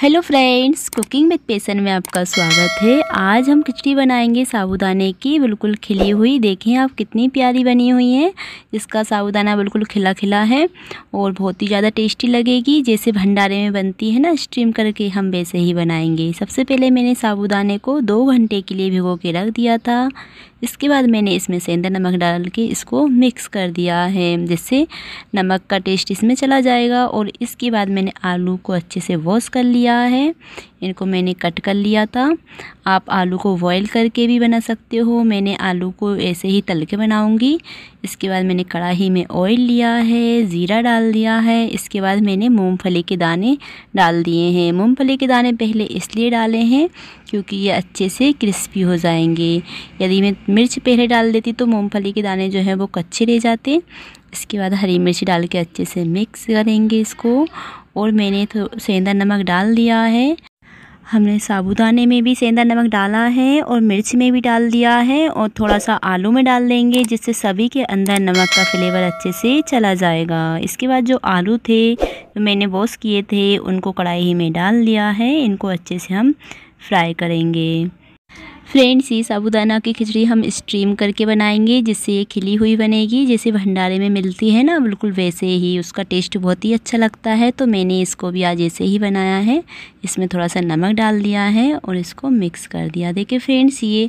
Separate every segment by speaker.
Speaker 1: hello friends cooking with पेसन में आपका स्वागत है आज हम खिचड़ी बनाएंगे साबूदाने की बिल्कुल खिली हुई देखें आप कितनी प्यारी बनी हुई है इसका साबूदाना बिल्कुल खिला खिला है और बहुत ही ज़्यादा टेस्टी लगेगी जैसे भंडारे में बनती है ना स्टीम करके हम वैसे ही बनाएंगे सबसे पहले मैंने साबूदाने को दो घंटे के लिए भिगो के रख दिया था इसके बाद मैंने इसमें सेंधा नमक डाल के इसको मिक्स कर दिया है जिससे नमक का टेस्ट इसमें चला जाएगा और इसके बाद मैंने आलू को अच्छे से वॉश कर लिया है इनको मैंने कट कर लिया था आप आलू को बॉयल करके भी बना सकते हो मैंने आलू को ऐसे ही तल के बनाऊँगी इसके बाद मैंने कढ़ाई में ऑयल लिया है ज़ीरा डाल दिया है इसके बाद मैंने मूँगफली के दाने डाल दिए हैं मूँगफली के दाने पहले इसलिए डाले हैं क्योंकि ये अच्छे से क्रिस्पी हो जाएंगे यदि मैं मिर्च पहले डाल देती तो मूँगफली के दाने जो हैं वो कच्चे रह जाते इसके बाद हरी मिर्च डाल के अच्छे से मिक्स करेंगे इसको और मैंने तो सेंधा नमक डाल दिया है हमने साबुदाने में भी सेंधा नमक डाला है और मिर्च में भी डाल दिया है और थोड़ा सा आलू में डाल देंगे जिससे सभी के अंदर नमक का फ्लेवर अच्छे से चला जाएगा इसके बाद जो आलू थे जो मैंने वॉश किए थे उनको कढ़ाई में डाल दिया है इनको अच्छे से हम फ्राई करेंगे फ्रेंड्स ये साबुदाना की खिचड़ी हम स्ट्रीम करके बनाएंगे जिससे ये खिली हुई बनेगी जैसे भंडारे में मिलती है ना बिल्कुल वैसे ही उसका टेस्ट बहुत ही अच्छा लगता है तो मैंने इसको भी आज ऐसे ही बनाया है इसमें थोड़ा सा नमक डाल दिया है और इसको मिक्स कर दिया देखिए फ्रेंड्स ये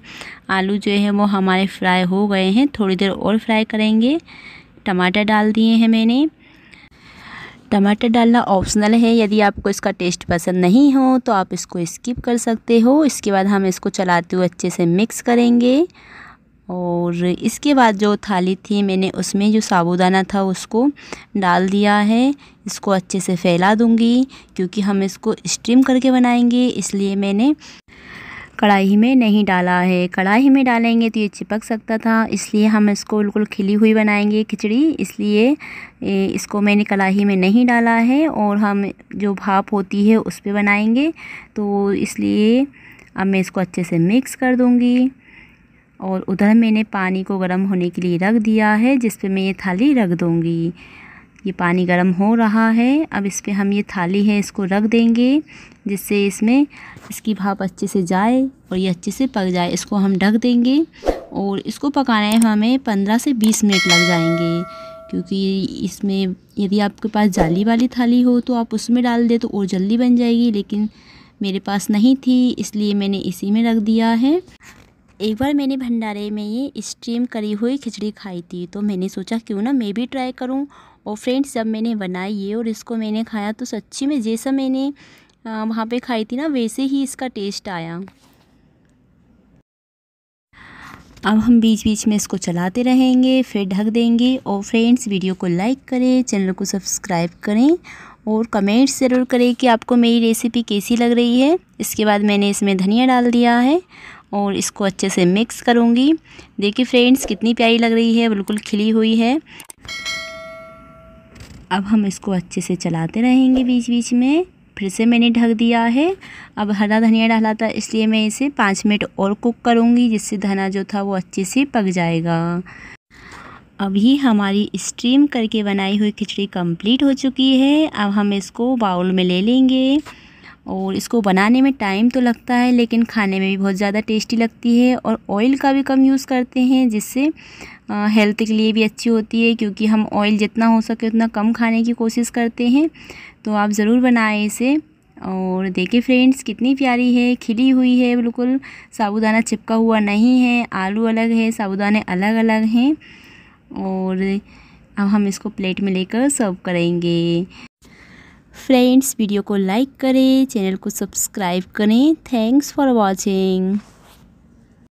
Speaker 1: आलू जो है वो हमारे फ्राई हो गए हैं थोड़ी देर और फ्राई करेंगे टमाटर डाल दिए हैं मैंने टमाटर डालना ऑप्शनल है यदि आपको इसका टेस्ट पसंद नहीं हो तो आप इसको स्किप कर सकते हो इसके बाद हम इसको चलाते हुए अच्छे से मिक्स करेंगे और इसके बाद जो थाली थी मैंने उसमें जो साबुदाना था उसको डाल दिया है इसको अच्छे से फैला दूंगी क्योंकि हम इसको स्टीम करके बनाएंगे इसलिए मैंने कढ़ाई में नहीं डाला है कढ़ाई में डालेंगे तो ये चिपक सकता था इसलिए हम इसको बिल्कुल खिली हुई बनाएंगे खिचड़ी इसलिए इसको मैंने कढ़ाई में नहीं डाला है और हम जो भाप होती है उस पर बनाएंगे तो इसलिए अब मैं इसको अच्छे से मिक्स कर दूँगी और उधर मैंने पानी को गर्म होने के लिए रख दिया है जिस पर मैं ये थाली रख दूँगी ये पानी गर्म हो रहा है अब इस पर हम ये थाली है इसको रख देंगे जिससे इसमें इसकी भाप अच्छे से जाए और ये अच्छे से पक जाए इसको हम ढक देंगे और इसको पकाने में हमें पंद्रह से बीस मिनट लग जाएंगे क्योंकि इसमें यदि आपके पास जाली वाली थाली हो तो आप उसमें डाल दें तो और जल्दी बन जाएगी लेकिन मेरे पास नहीं थी इसलिए मैंने इसी में रख दिया है एक बार मैंने भंडारे में ये स्टीम करी हुई खिचड़ी खाई थी तो मैंने सोचा क्यों ना मैं भी ट्राई करूं और फ्रेंड्स जब मैंने बनाई ये और इसको मैंने खाया तो सच्ची में जैसा मैंने वहाँ पे खाई थी ना वैसे ही इसका टेस्ट आया अब हम बीच बीच में इसको चलाते रहेंगे फिर ढक देंगे और फ्रेंड्स वीडियो को लाइक करें चैनल को सब्सक्राइब करें और कमेंट्स ज़रूर करें कि आपको मेरी रेसिपी कैसी लग रही है इसके बाद मैंने इसमें धनिया डाल दिया है और इसको अच्छे से मिक्स करूँगी देखिए फ्रेंड्स कितनी प्यारी लग रही है बिल्कुल खिली हुई है अब हम इसको अच्छे से चलाते रहेंगे बीच बीच में फिर से मैंने ढक दिया है अब हरा धनिया डाला था इसलिए मैं इसे पाँच मिनट और कुक करूँगी जिससे धना जो था वो अच्छे से पक जाएगा अभी हमारी स्टीम करके बनाई हुई खिचड़ी कंप्लीट हो चुकी है अब हम इसको बाउल में ले लेंगे और इसको बनाने में टाइम तो लगता है लेकिन खाने में भी बहुत ज़्यादा टेस्टी लगती है और ऑयल का भी कम यूज़ करते हैं जिससे हेल्थ के लिए भी अच्छी होती है क्योंकि हम ऑयल जितना हो सके उतना कम खाने की कोशिश करते हैं तो आप ज़रूर बनाएं इसे और देखें फ्रेंड्स कितनी प्यारी है खिली हुई है बिल्कुल साबुदाना चिपका हुआ नहीं है आलू अलग है साबुदाने अलग अलग हैं और अब हम इसको प्लेट में लेकर सर्व करेंगे फ्रेंड्स वीडियो को लाइक करें चैनल को सब्सक्राइब करें थैंक्स फॉर वॉचिंग